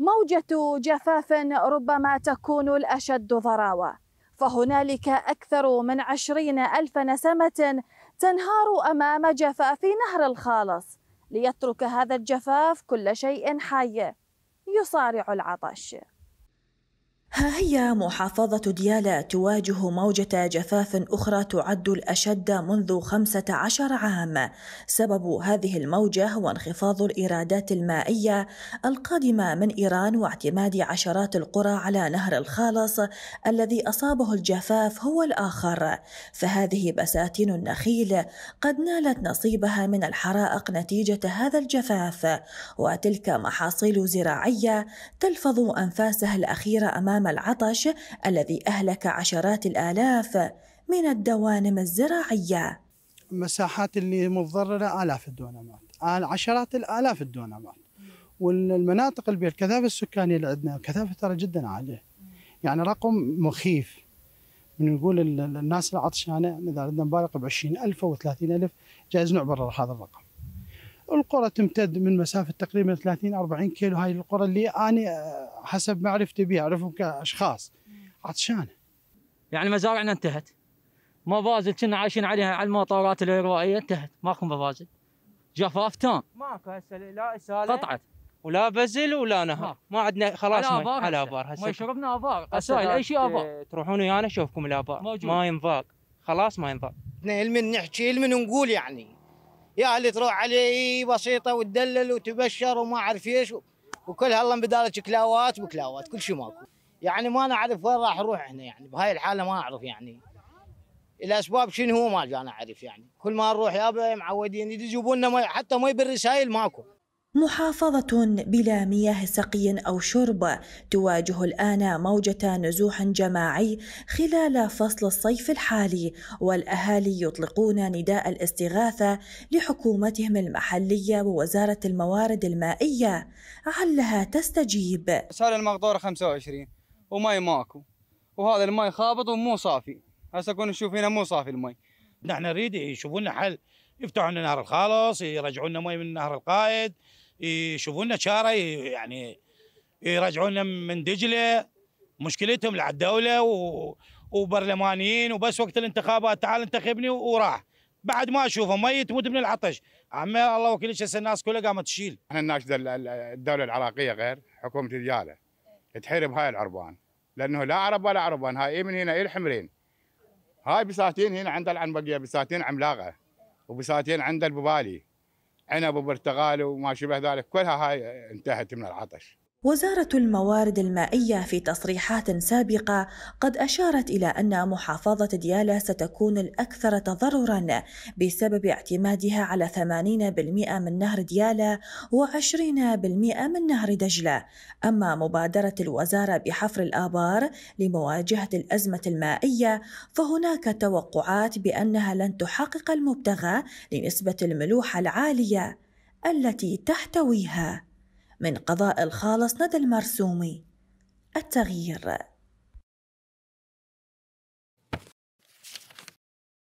موجة جفاف ربما تكون الأشد ضراوة فهنالك أكثر من عشرين ألف نسمة تنهار أمام جفاف نهر الخالص ليترك هذا الجفاف كل شيء حي يصارع العطش ها هي محافظة ديالى تواجه موجة جفاف أخرى تعد الأشد منذ 15 عام سبب هذه الموجة هو انخفاض الإيرادات المائية القادمة من إيران واعتماد عشرات القرى على نهر الخالص الذي أصابه الجفاف هو الآخر فهذه بساتين النخيل قد نالت نصيبها من الحرائق نتيجة هذا الجفاف وتلك محاصيل زراعية تلفظ أنفاسها الأخيرة أمام عام العطش الذي أهلك عشرات الآلاف من الدوانم الزراعية المساحات اللي متضررة آلاف الدونمات عشرات الآلاف الدونمات والمناطق اللي بالكثافة السكانية اللي عندنا كثافة ترى جدا عالية يعني رقم مخيف من نقول الناس العطشانة إذا عندنا مبالغ ب 20000 أو 30000 جايز نعبر هذا الرقم القرى تمتد من مسافه تقريبا 30 40 كيلو هاي القرى اللي انا آه، حسب معرفتي بها اعرفهم كاشخاص عطشانه يعني مزارعنا انتهت مبازل كنا عايشين عليها على المطارات الروائيه انتهت ماكو مبازل جفاف تام ماكو هسه لا اساله قطعت ولا بزل ولا نهر ما عندنا خلاص على ابار على ابار هسه ما شربنا ابار اسائل اي شيء ابار آه، تروحون ويانا شوفكم الابار ما ينضاق خلاص ما ينضاق احنا نحكي لمن نقول يعني يا اللي تروح عليه بسيطه وتدلل وتبشر وما اعرف ايش وكل هالله بدالك كلاوات وكلاوات كل شيء ماكو يعني ما نعرف وين راح نروح هنا يعني بهاي الحاله ما اعرف يعني الاسباب شنو هو ما انا اعرف يعني كل ما نروح يابا معودين يجيبوا لنا حتى مي بالرسائل ماكو محافظة بلا مياه سقي أو شرب تواجه الآن موجة نزوح جماعي خلال فصل الصيف الحالي والأهالي يطلقون نداء الاستغاثة لحكومتهم المحلية ووزارة الموارد المائية علها تستجيب صار المقدورة 25 وماي ماكو وهذا المي خابط ومو صافي هسه كنا نشوف هنا مو صافي المي نحن نريد يشوفون لنا حل يفتحون لنا نهر الخالص يرجعون لنا مي من نهر القائد يشوفونا شاره يعني يرجعونا من دجله مشكلتهم على الدوله و... وبرلمانيين وبس وقت الانتخابات تعال انتخبني وراح بعد ما اشوفه ميت يموت من العطش عمي الله وكل هسه الناس كلها قامت تشيل احنا الناشده الدوله العراقيه غير حكومه الجاله تحرم هاي العربان لانه لا عرب ولا عربان هاي إيه من هنا الى الحمرين هاي بساتين هنا عند العنبقيه بساتين عملاقه وبساتين عند الببالي عنب وبرتقال وما شبه ذلك كلها هاي انتهت من العطش وزارة الموارد المائية في تصريحات سابقة قد أشارت إلى أن محافظة ديالى ستكون الأكثر تضررًا بسبب اعتمادها على 80% من نهر ديالى و20% من نهر دجلة، أما مبادرة الوزارة بحفر الآبار لمواجهة الأزمة المائية فهناك توقعات بأنها لن تحقق المبتغى لنسبة الملوحة العالية التي تحتويها. من قضاء الخالص ندى المرسومي التغيير